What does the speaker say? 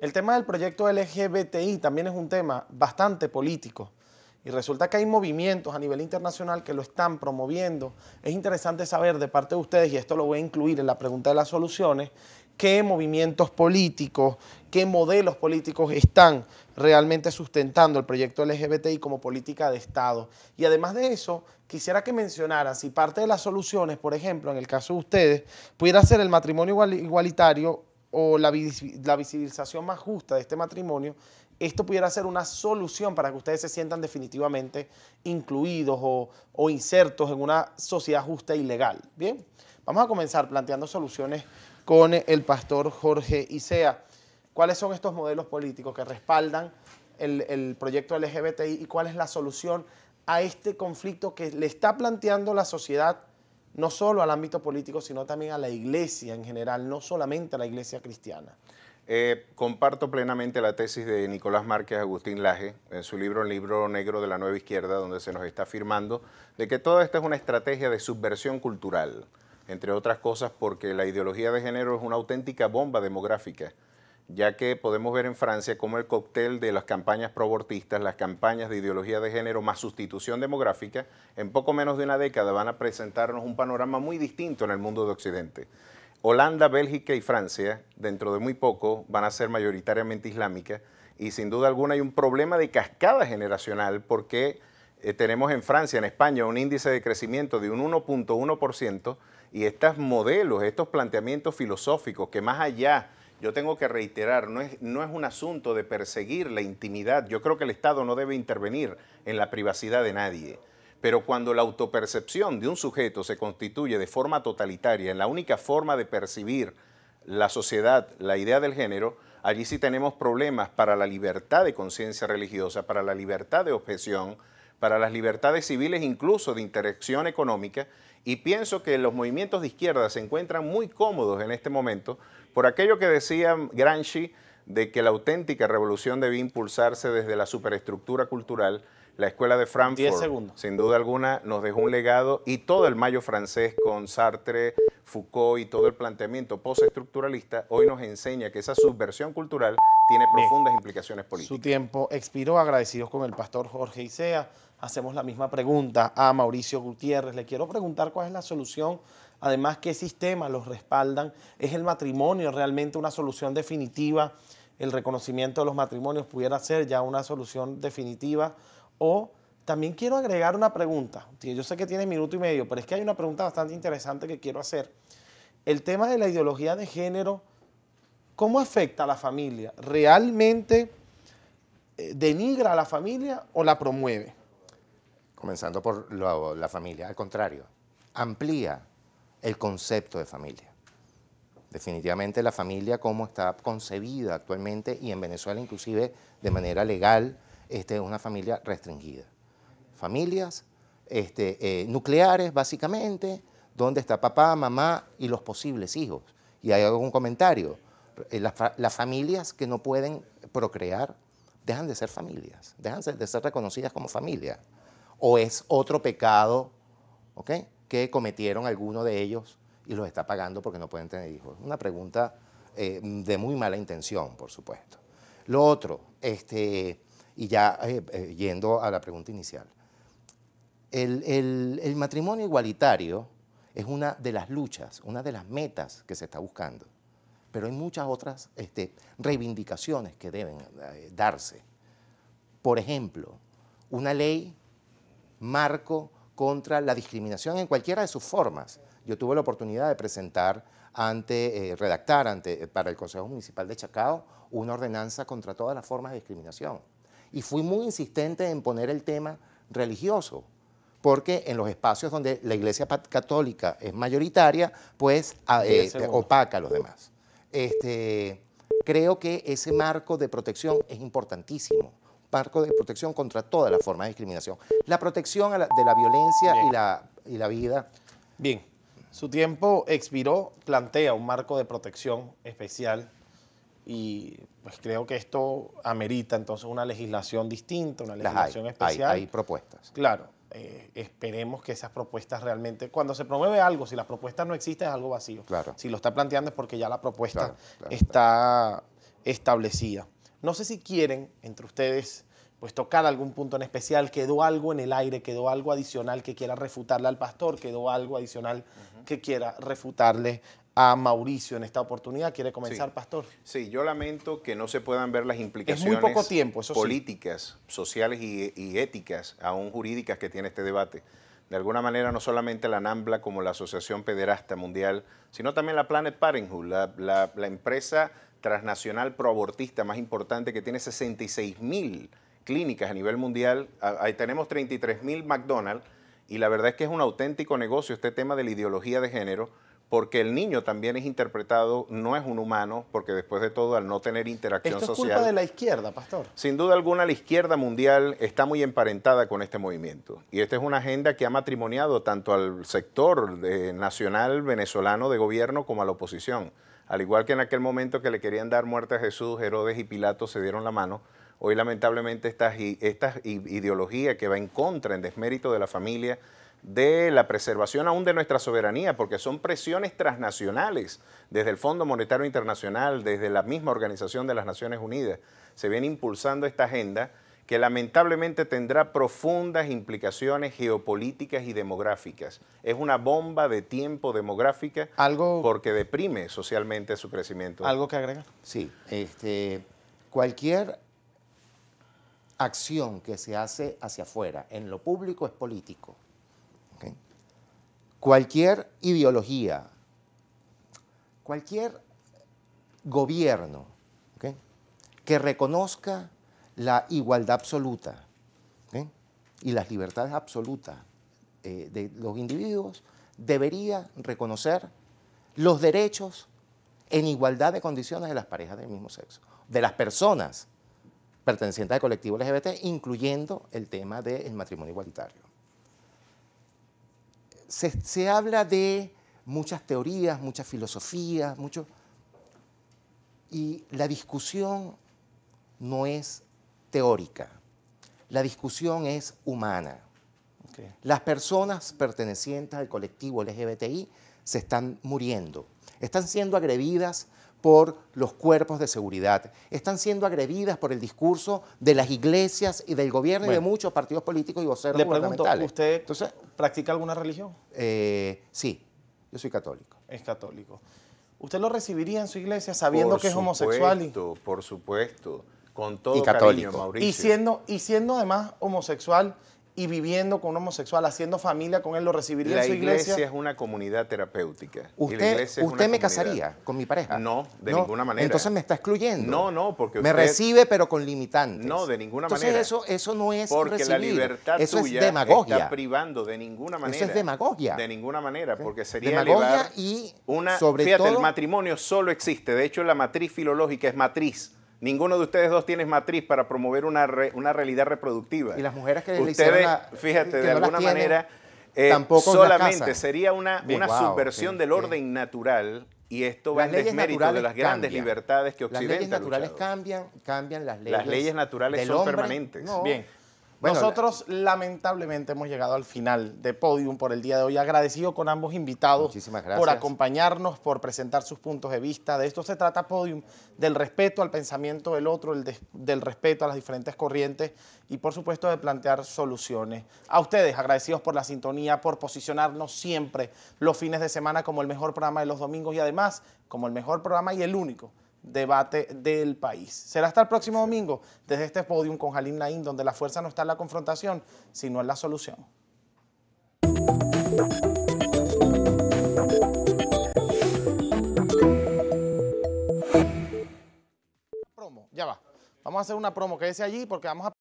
El tema del proyecto LGBTI también es un tema bastante político y resulta que hay movimientos a nivel internacional que lo están promoviendo. Es interesante saber de parte de ustedes, y esto lo voy a incluir en la pregunta de las soluciones, qué movimientos políticos, qué modelos políticos están realmente sustentando el proyecto LGBTI como política de Estado. Y además de eso, quisiera que mencionaran si parte de las soluciones, por ejemplo, en el caso de ustedes, pudiera ser el matrimonio igualitario o la, visibilización más justa de este matrimonio, esto pudiera ser una solución para que ustedes se sientan definitivamente incluidos o, o insertos en una sociedad justa y legal. Bien, vamos a comenzar planteando soluciones con el pastor Jorge Isea. ¿Cuáles son estos modelos políticos que respaldan el, proyecto LGBTI y cuál es la solución a este conflicto que le está planteando la sociedad, no solo al ámbito político, sino también a la iglesia en general, no solamente a la iglesia cristiana? Eh, comparto plenamente la tesis de Nicolás Márquez Agustín Laje en su libro El libro negro de la nueva izquierda, donde se nos está afirmando de que todo esto es una estrategia de subversión cultural entre otras cosas porque la ideología de género es una auténtica bomba demográfica, ya que podemos ver en Francia cómo el cóctel de las campañas proabortistas, las campañas de ideología de género más sustitución demográfica, en poco menos de una década van a presentarnos un panorama muy distinto en el mundo de Occidente. Holanda, Bélgica y Francia, dentro de muy poco, van a ser mayoritariamente islámicas y sin duda alguna hay un problema de cascada generacional porque eh, tenemos en Francia, en España, un índice de crecimiento de un 1.1% y estos modelos, estos planteamientos filosóficos que más allá, yo tengo que reiterar, no es, no es un asunto de perseguir la intimidad. Yo creo que el Estado no debe intervenir en la privacidad de nadie. Pero cuando la autopercepción de un sujeto se constituye de forma totalitaria, en la única forma de percibir la sociedad, la idea del género, allí sí tenemos problemas para la libertad de conciencia religiosa, para la libertad de objeción, para las libertades civiles, incluso de interacción económica, y pienso que los movimientos de izquierda se encuentran muy cómodos en este momento por aquello que decía Gramsci de que la auténtica revolución debía impulsarse desde la superestructura cultural. La escuela de Frankfurt, sin duda alguna, nos dejó un legado y todo el mayo francés con Sartre, Foucault y todo el planteamiento postestructuralista hoy nos enseña que esa subversión cultural tiene profundas implicaciones políticas. Su tiempo expiró, agradecidos con el pastor Jorge Isea. Hacemos la misma pregunta a Mauricio Gutiérrez. Le quiero preguntar cuál es la solución, además qué sistema los respaldan. ¿Es el matrimonio realmente una solución definitiva? ¿El reconocimiento de los matrimonios pudiera ser ya una solución definitiva? ¿O también quiero agregar una pregunta. Yo sé que tienes minuto y medio, pero es que hay una pregunta bastante interesante que quiero hacer. El tema de la ideología de género, ¿cómo afecta a la familia? ¿Realmente eh, denigra a la familia o la promueve? Comenzando por la familia, al contrario, amplía el concepto de familia. Definitivamente la familia como está concebida actualmente y en Venezuela inclusive de manera legal, es este, una familia restringida familias este, eh, nucleares, básicamente, donde está papá, mamá y los posibles hijos. Y hay algún comentario. Eh, las, familias que no pueden procrear dejan de ser familias, dejan de ser reconocidas como familia. O es otro pecado que cometieron alguno de ellos y los está pagando porque no pueden tener hijos. Una pregunta eh, de muy mala intención, por supuesto. Lo otro, este, y ya yendo a la pregunta inicial, el, matrimonio igualitario es una de las luchas, una de las metas que se está buscando, pero hay muchas otras este, reivindicaciones que deben eh, darse. Por ejemplo, una ley marco contra la discriminación en cualquiera de sus formas. Yo tuve la oportunidad de presentar ante, eh, redactar ante, eh, para el Consejo Municipal de Chacao una ordenanza contra todas las formas de discriminación. Y fui muy insistente en poner el tema religioso, porque en los espacios donde la iglesia católica es mayoritaria, pues ah, eh, opaca a los demás. Este, creo que ese marco de protección es importantísimo marco de protección contra todas las formas de discriminación. La protección de la violencia y la, vida. Bien, su tiempo expiró, plantea un marco de protección especial y pues creo que esto amerita entonces una legislación distinta, una legislación especial. hay propuestas. Claro, eh, esperemos que esas propuestas realmente, cuando se promueve algo, si la propuesta no existe, es algo vacío. Si lo está planteando es porque ya la propuesta está establecida. No sé si quieren entre ustedes pues tocar algún punto en especial, quedó algo en el aire, quedó algo adicional que quiera refutarle al pastor, quedó algo adicional que quiera refutarle a Mauricio en esta oportunidad. ¿Quiere comenzar, Pastor? Sí, yo lamento que no se puedan ver las implicaciones políticas, sociales y, éticas, aún jurídicas que tiene este debate. De alguna manera, no solamente la NAMBLA como la Asociación Pederasta Mundial, sino también la Planet Parenthood, la, empresa transnacional proabortista más importante que tiene 66 mil clínicas a nivel mundial. Ahí tenemos 33 mil McDonald's y la verdad es que es un auténtico negocio este tema de la ideología de género porque el niño también es interpretado, no es un humano, porque después de todo, al no tener interacción Esto es social. culpa de la izquierda, pastor. Sin duda alguna, la izquierda mundial está muy emparentada con este movimiento. Y esta es una agenda que ha matrimoniado tanto al sector eh, nacional venezolano de gobierno como a la oposición. Al igual que en aquel momento que le querían dar muerte a Jesús, Herodes y Pilato se dieron la mano. Hoy, lamentablemente, esta, esta ideología que va en contra, en desmérito de la familia, de la preservación aún de nuestra soberanía, porque son presiones transnacionales desde el Fondo Monetario Internacional, desde la misma Organización de las Naciones Unidas, se viene impulsando esta agenda que lamentablemente tendrá profundas implicaciones geopolíticas y demográficas. Es una bomba de tiempo demográfica porque deprime socialmente su crecimiento. ¿Algo que agregar? Sí, este, cualquier acción que se hace hacia afuera, en lo público, es político cualquier ideología, cualquier gobierno que reconozca la igualdad absoluta y las libertades absolutas eh, de los individuos debería reconocer los derechos en igualdad de condiciones de las parejas del mismo sexo, de las personas pertenecientes al colectivo LGBT, incluyendo el tema del matrimonio igualitario se, habla de muchas teorías, muchas filosofías, mucho, y la discusión no es teórica, la discusión es humana. Las personas pertenecientes al colectivo LGBTI se están muriendo, están siendo agredidas por los cuerpos de seguridad. Están siendo agredidas por el discurso de las iglesias y del gobierno y de muchos partidos políticos y voceros le Pregunto, ¿usted practica alguna religión? Eh, sí, yo soy católico. Es católico. ¿Usted lo recibiría en su iglesia sabiendo que es homosexual? Por supuesto, por supuesto. Con todo y católico. Mauricio. Y siendo, y siendo además homosexual y viviendo con un homosexual, haciendo familia con él, lo recibiría la en su iglesia. La iglesia es una comunidad terapéutica. ¿Usted, usted me casaría con mi pareja? No, de ninguna manera. Entonces me está excluyendo. No, no, porque usted... Me recibe, pero con limitantes. No, de ninguna manera. Entonces eso, no es Porque la libertad eso tuya es demagogia. está privando de ninguna manera. Eso es demagogia. De ninguna manera, porque sería demagogia y una... Sobre Fíjate, todo... el matrimonio solo existe. De hecho, la matriz filológica es matriz Ninguno de ustedes dos tiene matriz para promover una, una realidad reproductiva. Y las mujeres que ustedes, le fíjate, de alguna manera, eh, tampoco solamente sería una, una subversión del orden natural y esto va en desmérito de las grandes libertades que Occidente Las leyes naturales cambian, cambian las leyes. Las leyes naturales son permanentes. Bien. Nosotros lamentablemente hemos llegado al final de Podium por el día de hoy. Agradecido con ambos invitados por acompañarnos, por presentar sus puntos de vista. De esto se trata Podium, del respeto al pensamiento del otro, del respeto a las diferentes corrientes y por supuesto de plantear soluciones. A ustedes agradecidos por la sintonía, por posicionarnos siempre los fines de semana como el mejor programa de los domingos y además como el mejor programa y el único debate del país. Será hasta el próximo domingo desde este podium con Jalim Naim, donde la fuerza no está en la confrontación, sino en la solución. Promo, ya va. Vamos a hacer una promo, que allí porque vamos a...